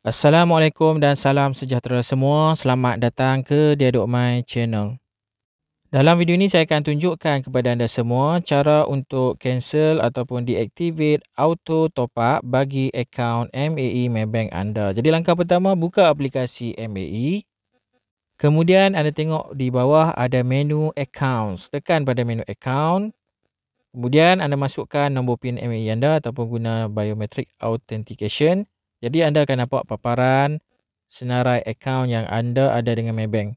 Assalamualaikum dan salam sejahtera semua. Selamat datang ke Dialog My Channel. Dalam video ini saya akan tunjukkan kepada anda semua cara untuk cancel ataupun deactivate auto top up bagi akaun MAE Maybank anda. Jadi langkah pertama buka aplikasi MAE. Kemudian anda tengok di bawah ada menu accounts. Tekan pada menu account. Kemudian anda masukkan nombor PIN MAE anda ataupun guna biometric authentication. Jadi anda akan nampak paparan senarai akaun yang anda ada dengan Maybank.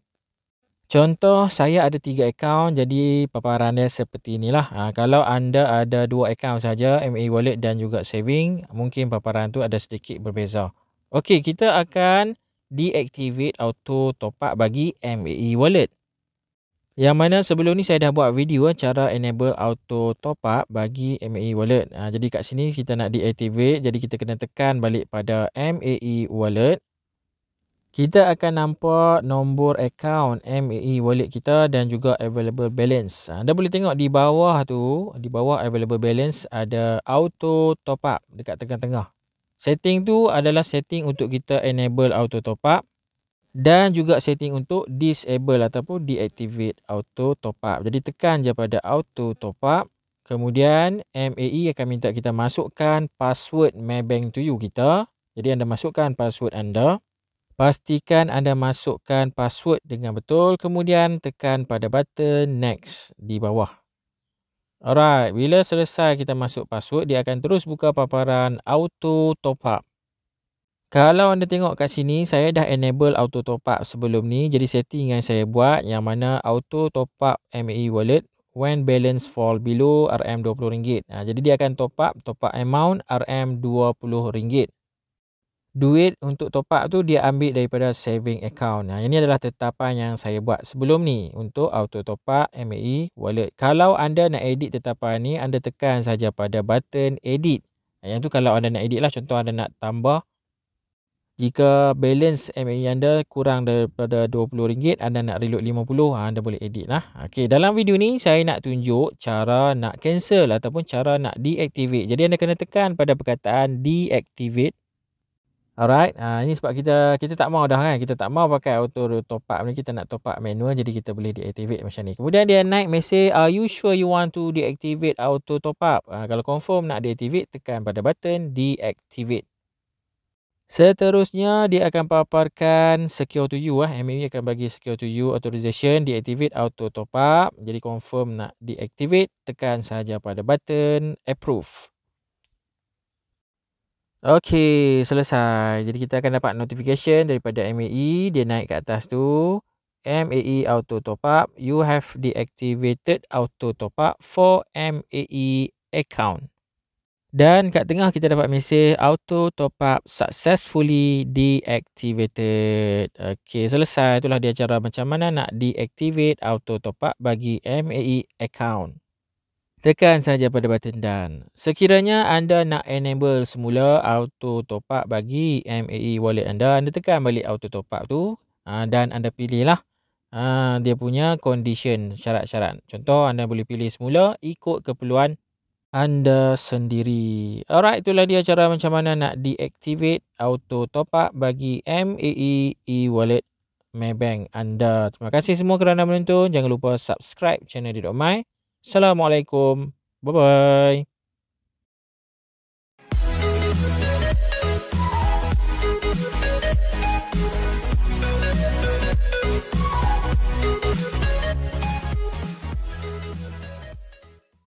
Contoh saya ada tiga akaun jadi paparan dia seperti inilah. Ha, kalau anda ada dua akaun saja MA Wallet dan juga Saving mungkin paparan tu ada sedikit berbeza. Okey kita akan deactivate auto top up bagi MAE Wallet. Yang mana sebelum ni saya dah buat video cara enable auto top up bagi MAE Wallet. Ah, jadi kat sini kita nak deactivate. Jadi kita kena tekan balik pada MAE Wallet. Kita akan nampak nombor account MAE Wallet kita dan juga available balance. Ah, anda boleh tengok di bawah tu, di bawah available balance ada auto top up dekat tengah-tengah. Setting tu adalah setting untuk kita enable auto top up dan juga setting untuk disable ataupun deactivate auto top up. Jadi tekan je pada auto top up. Kemudian MAE akan minta kita masukkan password Maybank to you kita. Jadi anda masukkan password anda. Pastikan anda masukkan password dengan betul. Kemudian tekan pada button next di bawah. Alright, bila selesai kita masuk password, dia akan terus buka paparan auto top up. Kalau anda tengok kat sini, saya dah enable auto top up sebelum ni. Jadi setting yang saya buat yang mana auto top up MAE wallet when balance fall below RM20. Ha, jadi dia akan top up, top up amount RM20. Duit untuk top up tu dia ambil daripada saving account. Ha, ini adalah tetapan yang saya buat sebelum ni untuk auto top up MAE wallet. Kalau anda nak edit tetapan ni, anda tekan saja pada button edit. Ha, yang tu kalau anda nak edit lah, contoh anda nak tambah jika balance MA e anda kurang daripada RM20, anda nak reload RM50, ah, anda boleh edit lah. Okay, dalam video ni, saya nak tunjuk cara nak cancel ataupun cara nak deactivate. Jadi, anda kena tekan pada perkataan deactivate. Alright, ha, ini sebab kita kita tak mau dah kan. Kita tak mau pakai auto top up ni. Kita nak top up manual jadi kita boleh deactivate macam ni. Kemudian dia naik mesej, are you sure you want to deactivate auto top up? Ha, kalau confirm nak deactivate, tekan pada button deactivate. Seterusnya dia akan paparkan secure to you ah MMU akan bagi secure to you authorization deactivate auto top up jadi confirm nak deactivate tekan saja pada button approve. Okey, selesai. Jadi kita akan dapat notification daripada MAE, dia naik ke atas tu. MAE auto top up, you have deactivated auto top up for MAE account. Dan kat tengah kita dapat mesej auto top up successfully deactivated. Okey, selesai. Itulah dia cara macam mana nak deactivate auto top up bagi MAE account. Tekan saja pada button dan Sekiranya anda nak enable semula auto top up bagi MAE wallet anda, anda tekan balik auto top up tu ha, dan anda pilihlah ha, dia punya condition syarat-syarat. Contoh anda boleh pilih semula ikut keperluan anda sendiri. Alright, itulah dia cara macam mana nak deactivate auto top up bagi MAE e-wallet Maybank anda. Terima kasih semua kerana menonton. Jangan lupa subscribe channel Didok Mai. Assalamualaikum. Bye-bye.